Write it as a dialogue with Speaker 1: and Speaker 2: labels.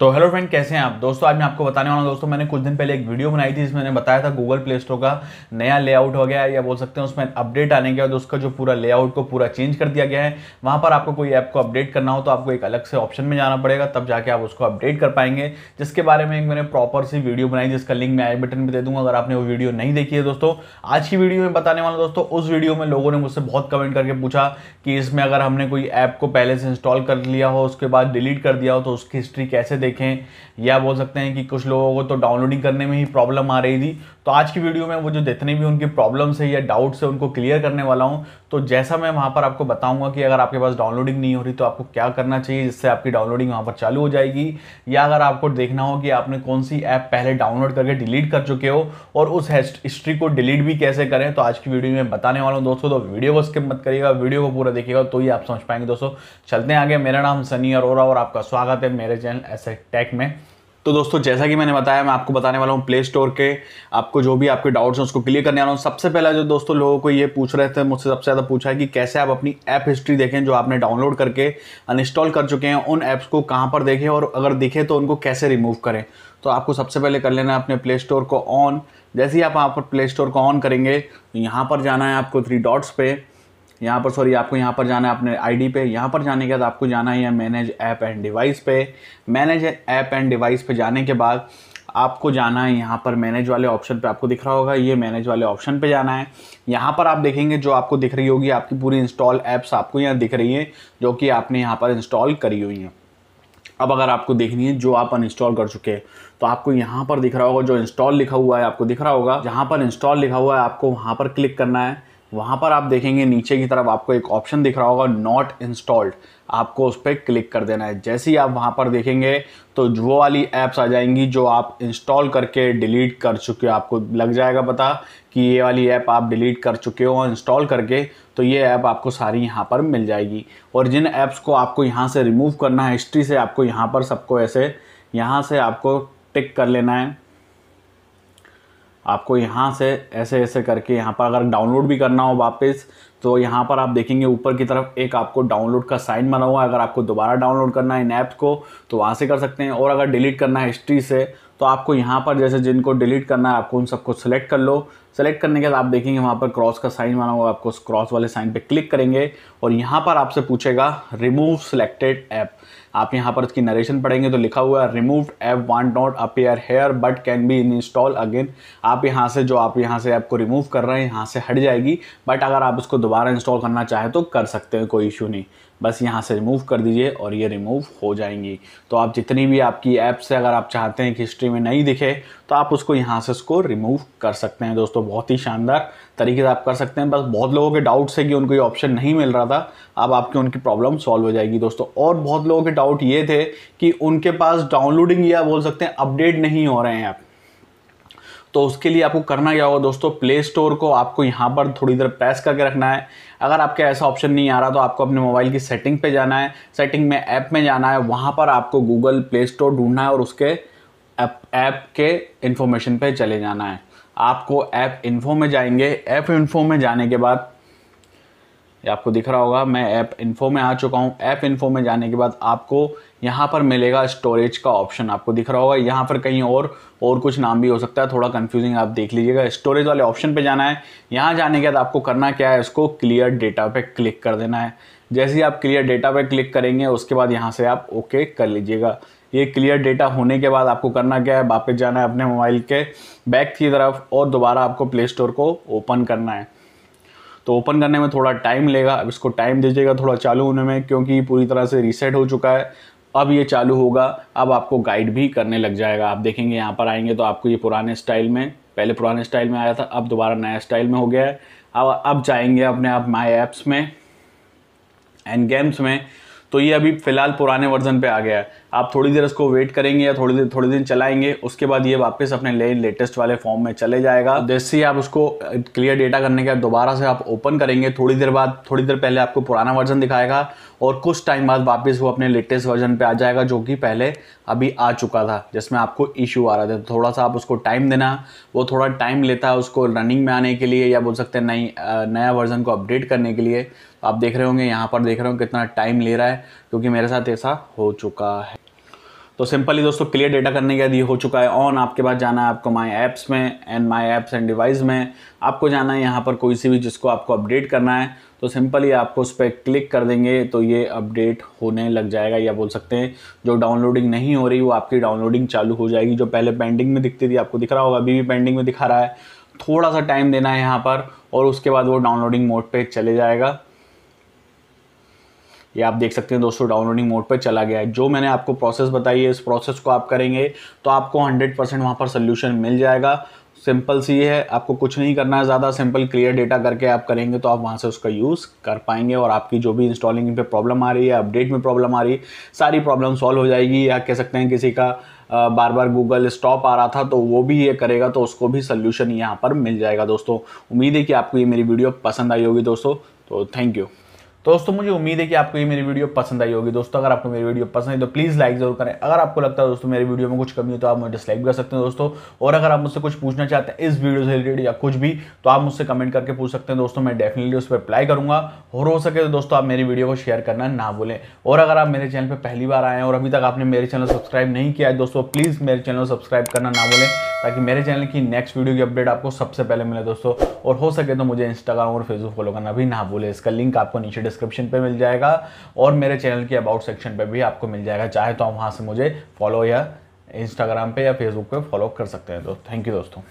Speaker 1: तो hello friend कैसे हैं आप दोस्तों आज मैं आपको बताने वाला हूं दोस्तों मैंने कुछ दिन पहले एक वीडियो बनाई थी जिसमें मैंने बताया था गूगल प्ले स्टोर का नया लेआउट हो गया है या बोल सकते हैं उसमें अपडेट आने के बाद उसका जो पूरा लेआउट को पूरा चेंज कर दिया गया है वहाँ पर आपको कोई ऐप को अपडेट करना हो तो आपको एक अलग से ऑप्शन में जाना पड़ेगा तब जाके आप उसको अपडेट कर पाएंगे जिसके बारे में एक मैंने प्रॉपर सी वीडियो बनाई जिसका लिंक मैं आई बटन पर दे दूंगा अगर आपने वो वीडियो नहीं देखी है दोस्तों आज की वीडियो में बताने वाला दोस्तों उस वीडियो में लोगों ने मुझसे बहुत कमेंट करके पूछा कि इसमें अगर हमने कोई ऐप को पहले से इंस्टॉल कर लिया हो उसके बाद डिलीट कर दिया हो तो उसकी हिस्ट्री कैसे देखें या बोल सकते हैं कि कुछ लोगों को तो डाउनलोडिंग करने में ही प्रॉब्लम आ रही थी तो आज की वीडियो में वो जो जितनी भी उनकी प्रॉब्लम्स है या डाउट्स है उनको क्लियर करने वाला हूँ तो जैसा मैं वहाँ पर आपको बताऊँगा कि अगर आपके पास डाउनलोडिंग नहीं हो रही तो आपको क्या करना चाहिए जिससे आपकी डाउनलोडिंग वहाँ पर चालू हो जाएगी या अगर आपको देखना हो कि आपने कौन सी ऐप पहले डाउनलोड करके डिलीट कर चुके हो और उस हिस्ट्री को डिलीट भी कैसे करें तो आज की वीडियो में बताने वाला हूँ दोस्तों तो वीडियो को स्किप मत करिएगा वीडियो को पूरा देखिएगा तो ही आप समझ पाएंगे दोस्तों चलते हैं आगे मेरा नाम सनी अरोरा और आपका स्वागत है मेरे चैनल ऐसे टेक में तो दोस्तों जैसा कि मैंने बताया मैं आपको बताने वाला हूँ प्ले स्टोर के आपको जो भी आपके डाउट्स हैं उसको क्लियर करने वाला हूँ सबसे पहला जो दोस्तों लोगों को ये पूछ रहे थे मुझसे सबसे ज़्यादा पूछा है कि कैसे आप अपनी ऐप हिस्ट्री देखें जो आपने डाउनलोड करके अनइंस्टॉल कर चुके हैं उन ऐप्स को कहाँ पर देखें और अगर दिखे तो उनको कैसे रिमूव करें तो आपको सबसे पहले कर लेना है अपने प्ले स्टोर को ऑन जैसे ही आप वहाँ पर प्ले स्टोर को ऑन करेंगे तो यहाँ पर जाना है आपको थ्री डॉट्स पर यहाँ पर सॉरी आपको यहाँ पर जाना है अपने आईडी पे यहाँ पर जाने के बाद आपको जाना है मैनेज ऐप एंड डिवाइस पे मैनेज ऐप एंड डिवाइस पे जाने के बाद आपको जाना है यहाँ पर मैनेज वाले ऑप्शन पे आपको दिख रहा होगा ये मैनेज वाले ऑप्शन पे जाना है यहाँ पर आप देखेंगे जो आपको दिख रही होगी आपकी पूरी इंस्टॉल ऐप्स आपको यहाँ दिख रही है जो कि आपने यहाँ पर इंस्टॉल करी हुई हैं अब अगर आपको देखनी है जो आप अनइंस्टॉल कर चुके हैं तो आपको यहाँ पर दिख रहा होगा जो इंस्टॉल लिखा हुआ है आपको दिख रहा होगा जहाँ पर इंस्टॉल लिखा हुआ है आपको वहाँ पर क्लिक करना है वहाँ पर आप देखेंगे नीचे की तरफ आपको एक ऑप्शन दिख रहा होगा नॉट इंस्टॉल्ड आपको उस पर क्लिक कर देना है जैसे ही आप वहाँ पर देखेंगे तो वो वाली ऐप्स आ जाएंगी जो आप इंस्टॉल करके डिलीट कर चुके हो आपको लग जाएगा पता कि ये वाली ऐप आप डिलीट कर चुके हो इंस्टॉल करके तो ये ऐप आपको सारी यहाँ पर मिल जाएगी और जिन ऐप्स को आपको यहाँ से रिमूव करना है हिस्ट्री से आपको यहाँ पर सबको ऐसे यहाँ से आपको टिक कर लेना है आपको यहाँ से ऐसे ऐसे करके यहाँ पर अगर डाउनलोड भी करना हो वापस तो यहाँ पर आप देखेंगे ऊपर की तरफ एक आपको डाउनलोड का साइन बना हुआ है अगर आपको दोबारा डाउनलोड करना है इन ऐप्स को तो वहाँ से कर सकते हैं और अगर डिलीट करना है हिस्ट्री से तो आपको यहाँ पर जैसे जिनको डिलीट करना है आपको उन सबको सेलेक्ट कर लो सेलेक्ट करने के बाद आप देखेंगे वहाँ पर क्रॉस का साइन बना हुआ आपको क्रॉस वाले साइन पर क्लिक करेंगे और यहाँ पर आपसे पूछेगा रिमूव सेलेक्टेड ऐप आप यहाँ पर इसकी नरेशन पढ़ेंगे तो लिखा हुआ है removed app want not appear here but can be in install again आप यहाँ से जो आप यहाँ से ऐप को रिमूव कर रहे हैं यहाँ से हट जाएगी बट अगर आप उसको दोबारा दोबारा इंस्टॉल करना चाहे तो कर सकते हैं कोई इशू नहीं बस यहाँ से रिमूव कर दीजिए और ये रिमूव हो जाएंगी तो आप जितनी भी आपकी ऐप है अगर आप चाहते हैं कि हिस्ट्री में नहीं दिखे तो आप उसको यहाँ से उसको रिमूव कर सकते हैं दोस्तों बहुत ही शानदार तरीके से आप कर सकते हैं बस बहुत लोगों के डाउट्स है कि उनको ये ऑप्शन नहीं मिल रहा था अब आपकी उनकी प्रॉब्लम सॉल्व हो जाएगी दोस्तों और बहुत लोगों के डाउट ये थे कि उनके पास डाउनलोडिंग या बोल सकते हैं अपडेट नहीं हो रहे हैं ऐप तो उसके लिए आपको करना क्या होगा दोस्तों प्ले स्टोर को आपको यहाँ पर थोड़ी देर प्रेस करके रखना है अगर आपके ऐसा ऑप्शन नहीं आ रहा तो आपको अपने मोबाइल की सेटिंग पे जाना है सेटिंग में ऐप में जाना है वहाँ पर आपको गूगल प्ले स्टोर ढूंढना है और उसके ऐप के इन्फॉर्मेशन पर चले जाना है आपको ऐप इन्फो में जाएंगे ऐप इन्फो में जाने के बाद ये आपको दिख रहा होगा मैं ऐप इन्फो में आ चुका हूँ ऐप इन्फो में जाने के बाद आपको यहाँ पर मिलेगा स्टोरेज का ऑप्शन आपको दिख रहा होगा यहाँ पर कहीं और और कुछ नाम भी हो सकता है थोड़ा कंफ्यूजिंग आप देख लीजिएगा स्टोरेज वाले ऑप्शन पे जाना है यहाँ जाने के बाद आपको करना क्या है उसको क्लियर डेटा पे क्लिक कर देना है जैसे ही आप क्लियर डेटा पे क्लिक करेंगे उसके बाद यहाँ से आप ओके कर लीजिएगा ये क्लियर डेटा होने के बाद आपको करना क्या है वापस जाना है अपने मोबाइल के बैक की तरफ और दोबारा आपको प्ले स्टोर को ओपन करना है तो ओपन करने में थोड़ा टाइम लेगा अब इसको टाइम दीजिएगा थोड़ा चालू होने में क्योंकि पूरी तरह से रीसेट हो चुका है अब ये चालू होगा अब आपको गाइड भी करने लग जाएगा आप देखेंगे यहाँ पर आएंगे तो आपको ये पुराने स्टाइल में पहले पुराने स्टाइल में आया था अब दोबारा नया स्टाइल में हो गया है अब अब जाएंगे अपने आप माई ऐप्स में एंड गेम्स में तो ये अभी फ़िलहाल पुराने वर्जन पे आ गया है आप थोड़ी देर उसको वेट करेंगे या थोड़ी देर थोड़े दिन चलाएंगे उसके बाद ये वापस अपने ले लेटेस्ट वाले फॉर्म में चले जाएगा जैसे ही आप उसको क्लियर डेटा करने के बाद दोबारा से आप ओपन करेंगे थोड़ी देर बाद थोड़ी देर पहले आपको पुराना वर्जन दिखाएगा और कुछ टाइम बाद वापस वो अपने लेटेस्ट वर्जन पर आ जाएगा जो कि पहले अभी आ चुका था जिसमें आपको इशू आ रहा था तो थोड़ा सा आप उसको टाइम देना वो थोड़ा टाइम लेता है उसको रनिंग में आने के लिए या बोल सकते हैं नई नया वर्जन को अपडेट करने के लिए आप देख रहे होंगे यहाँ पर देख रहे हो कितना टाइम ले रहा है क्योंकि मेरे साथ ऐसा हो चुका है तो सिंपली दोस्तों क्लियर डेटा करने के बाद ये हो चुका है ऑन आपके पास जाना है आपको माई ऐप्स में and my apps and device में आपको जाना है यहाँ पर कोई सी भी जिसको आपको अपडेट करना है तो सिंपली आपको उस पर क्लिक कर देंगे तो ये अपडेट होने लग जाएगा या बोल सकते हैं जो डाउनलोडिंग नहीं हो रही वो आपकी डाउनलोडिंग चालू हो जाएगी जो पहले पेंडिंग में दिखती थी आपको दिख रहा होगा अभी भी पेंडिंग में दिखा रहा है थोड़ा सा टाइम देना है यहाँ पर और उसके बाद वो डाउनलोडिंग मोड पर चले जाएगा ये आप देख सकते हैं दोस्तों डाउनलोडिंग मोड पर चला गया है जो मैंने आपको प्रोसेस बताई है इस प्रोसेस को आप करेंगे तो आपको हंड्रेड परसेंट वहाँ पर सोल्यूशन मिल जाएगा सिंपल सी है आपको कुछ नहीं करना है ज़्यादा सिंपल क्लियर डेटा करके आप करेंगे तो आप वहाँ से उसका यूज़ कर पाएंगे और आपकी जो भी इंस्टॉलिंग पे प्रॉब्लम आ रही है अपडेट में प्रॉब्लम आ रही है सारी प्रॉब्लम सॉल्व हो जाएगी या कह सकते हैं किसी का बार बार गूगल स्टॉप आ रहा था तो वो भी ये करेगा तो उसको भी सोल्यूशन यहाँ पर मिल जाएगा दोस्तों उम्मीद है कि आपको ये मेरी वीडियो पसंद आई होगी दोस्तों तो थैंक यू तो दोस्तों मुझे उम्मीद है कि आपको ये मेरी वीडियो पसंद आई होगी दोस्तों अगर आपको मेरी वीडियो पसंद आई तो प्लीज़ लाइक जरूर करें अगर आपको लगता है दोस्तों मेरी वीडियो में कुछ कमी है तो आप मुझे डिसलाइक कर सकते हैं दोस्तों और अगर आप मुझसे कुछ पूछना चाहते हैं इस वीडियो से रिलेटेड या कुछ भी तो आप मुझसे कमेंट करके पूछ सकते हैं दोस्तों मैं डेफिनेटली उस पर अप्लाई करूँगा और हो सके तो दोस्तों आप मेरी वीडियो को शेयर करना ना भूलें और अगर आप मेरे चैनल पर पहली बार आए हैं और अभी तक आपने मेरे चैनल सब्सक्राइब नहीं किया है दोस्तों प्लीज़ मेरे चैनल सब्सक्राइब करना ना भूलें ताकि मेरे चैनल की नेक्स्ट वीडियो की अपडेट आपको सबसे पहले मिले दोस्तों और हो सके तो मुझे इंस्टाग्राम और फेसबुक फॉलो करना भी ना भूले इसका लिंक आपको नीचे डिस्क्रिप्शन पर मिल जाएगा और मेरे चैनल के अबाउट सेक्शन पर भी आपको मिल जाएगा चाहे तो आप वहाँ से मुझे फॉलो या इंस्टाग्राम पर या फेसबुक पर फॉलो कर सकते हैं तो थैंक यू दोस्तों